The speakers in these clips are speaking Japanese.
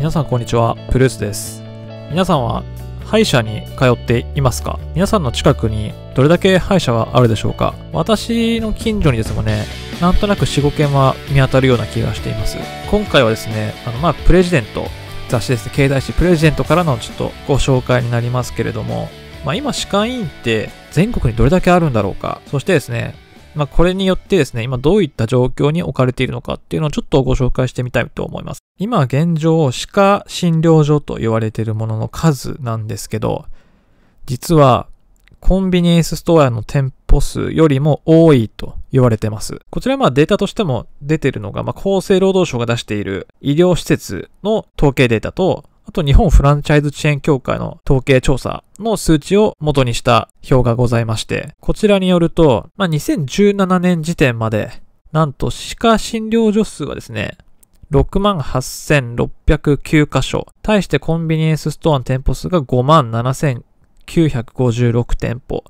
皆さんこんにちは、プルースです。皆さんは歯医者に通っていますか皆さんの近くにどれだけ歯医者はあるでしょうか私の近所にですもね、なんとなく4、5件は見当たるような気がしています。今回はですね、あの、まあ、プレジデント、雑誌ですね、経済誌プレジデントからのちょっとご紹介になりますけれども、まあ、今、歯科医院って全国にどれだけあるんだろうかそしてですね、まあ、これによってですね、今どういった状況に置かれているのかっていうのをちょっとご紹介してみたいと思います。今現状、歯科診療所と言われているものの数なんですけど、実はコンビニエンスストアの店舗数よりも多いと言われてます。こちらはデータとしても出ているのが、まあ、厚生労働省が出している医療施設の統計データと、あと日本フランチャイズチェーン協会の統計調査の数値を元にした表がございまして、こちらによると、まあ、2017年時点まで、なんと歯科診療所数はですね、68,609箇所。対してコンビニエンスストアの店舗数が57,956店舗。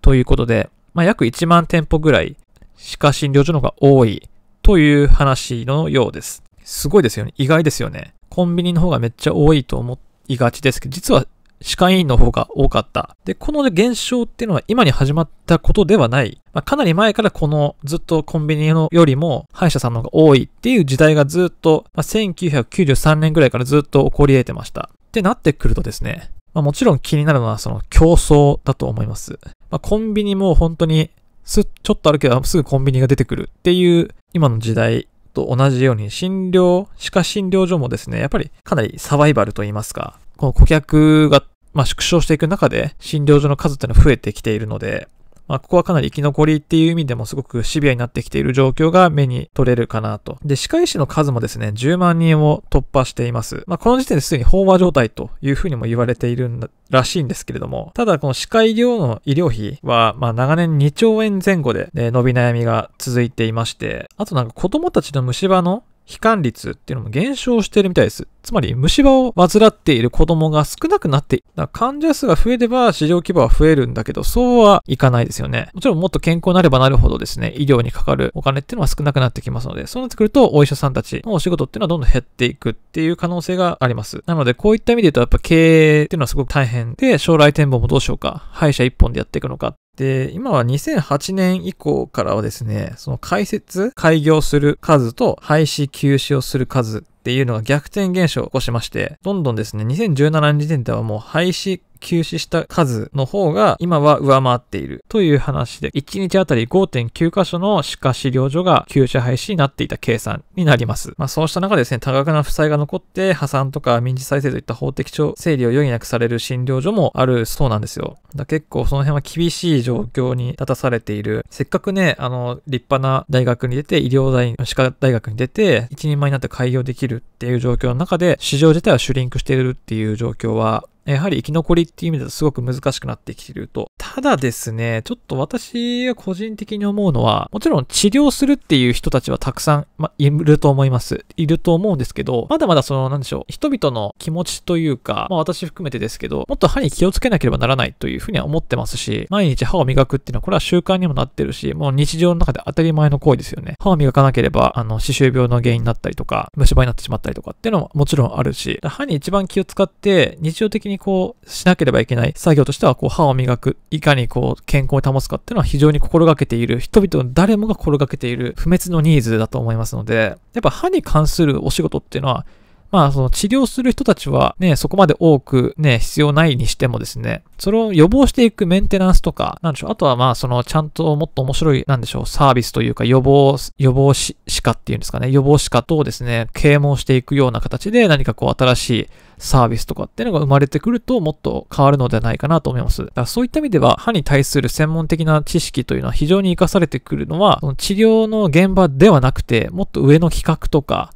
ということで、まあ、約1万店舗ぐらい歯科診療所の方が多いという話のようです。すごいですよね。意外ですよね。コンビニの方がめっちゃ多いと思いがちですけど、実は歯科医院の方が多かった。で、この現象っていうのは今に始まったことではない。まあ、かなり前からこのずっとコンビニのよりも歯医者さんの方が多いっていう時代がずっと、まあ、1993年ぐらいからずっと起こり得てました。ってなってくるとですね、まあ、もちろん気になるのはその競争だと思います。まあ、コンビニも本当にす、ちょっと歩けばすぐコンビニが出てくるっていう今の時代と同じように診療、歯科診療所もですね、やっぱりかなりサバイバルと言いますか、この顧客がまあ、縮小していく中で診療所の数っていうのは増えてきているので、まあ、ここはかなり生き残りっていう意味でもすごくシビアになってきている状況が目に取れるかなと。で、歯科医師の数もですね、10万人を突破しています。まあ、この時点ですでに飽和状態というふうにも言われているらしいんですけれども、ただこの歯科医療の医療費は、まあ、長年2兆円前後で、ね、伸び悩みが続いていまして、あとなんか子供たちの虫歯の悲観率っていうのも減少しているみたいです。つまり虫歯を患っている子供が少なくなって、患者数が増えれば市場規模は増えるんだけど、そうはいかないですよね。もちろんもっと健康になればなるほどですね、医療にかかるお金っていうのは少なくなってきますので、そうなってくるとお医者さんたちのお仕事っていうのはどんどん減っていくっていう可能性があります。なのでこういった意味で言うとやっぱ経営っていうのはすごく大変で、将来展望もどうしようか、歯医者一本でやっていくのか、で、今は2008年以降からはですね、その開設、開業する数と廃止休止をする数っていうのが逆転現象を起こしまして、どんどんですね、2017年時点ではもう廃止、休止した数の方が今は上回っているという話で、1日あたり5.9箇所の歯科資療所が休止廃止になっていた計算になります。まあそうした中でですね、多額な負債が残って破産とか民事再生といった法的整理を余儀なくされる診療所もあるそうなんですよ。だ結構その辺は厳しい状況に立たされている。せっかくね、あの、立派な大学に出て、医療大、歯科大学に出て、一人前になって開業できるるっていう状況の中で、市場自体はシュリンクしているっていう状況はやはり生き残りっていう意味ですごく難しくなってきてると。ただですね、ちょっと私が個人的に思うのは、もちろん治療するっていう人たちはたくさん、ま、いると思います。いると思うんですけど、まだまだその、なんでしょう、人々の気持ちというか、まあ私含めてですけど、もっと歯に気をつけなければならないというふうには思ってますし、毎日歯を磨くっていうのはこれは習慣にもなってるし、もう日常の中で当たり前の行為ですよね。歯を磨かなければ、あの、歯周病の原因になったりとか、虫歯になってしまったりとかっていうのももちろんあるし、歯に一番気を使って日常的にこう、しなければいけない作業としては、こう、歯を磨く、いかにこう、健康に保つかっていうのは非常に心がけている、人々の誰もが心がけている不滅のニーズだと思いますので、やっぱ歯に関するお仕事っていうのは、まあその治療する人たちはね、そこまで多くね、必要ないにしてもですね、それを予防していくメンテナンスとか、なんでしょう、あとはまあそのちゃんともっと面白い、なんでしょう、サービスというか予防、予防し、歯科っていうんですかね、予防歯科とですね、啓蒙していくような形で何かこう新しいサービスとかっていうのが生まれてくるともっと変わるのではないかなと思います。だからそういった意味では歯に対する専門的な知識というのは非常に活かされてくるのは、その治療の現場ではなくて、もっと上の企画とか、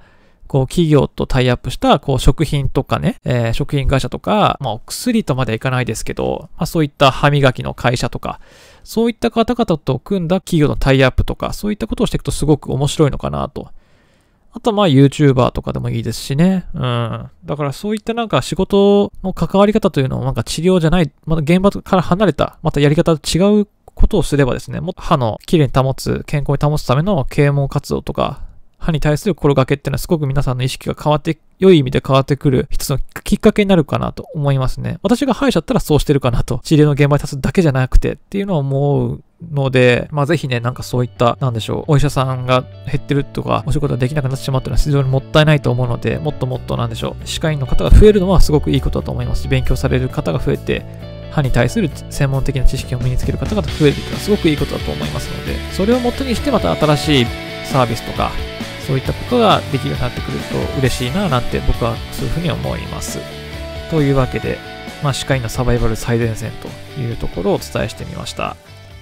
こう企業とタイアップした、こう食品とかね、えー、食品会社とか、まあお薬とまではいかないですけど、まあそういった歯磨きの会社とか、そういった方々と組んだ企業のタイアップとか、そういったことをしていくとすごく面白いのかなと。あとまあ YouTuber とかでもいいですしね。うん。だからそういったなんか仕事の関わり方というのをなんか治療じゃない、また現場から離れた、またやり方と違うことをすればですね、もっと歯のきれいに保つ、健康に保つための啓蒙活動とか、歯に対する心がけっていうのはすごく皆さんの意識が変わって、良い意味で変わってくる一つのきっかけになるかなと思いますね。私が歯医者だったらそうしてるかなと、治療の現場に立つだけじゃなくてっていうのは思うので、まあ、ぜひね、なんかそういった、なんでしょう、お医者さんが減ってるとか、お仕事ができなくなってしまうというのは非常にもったいないと思うので、もっともっと、なんでしょう、歯科医の方が増えるのはすごくいいことだと思いますし、勉強される方が増えて、歯に対する専門的な知識を身につける方々増えるていうのはすごくいいことだと思いますので、それをもとにしてまた新しいサービスとか、そういったことができるようになってくると嬉しいななんて僕はそういうふうに思います。というわけで、まあ、歯科医のサバイバル最前線というところをお伝えしてみました。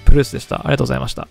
プルースでした。ありがとうございました。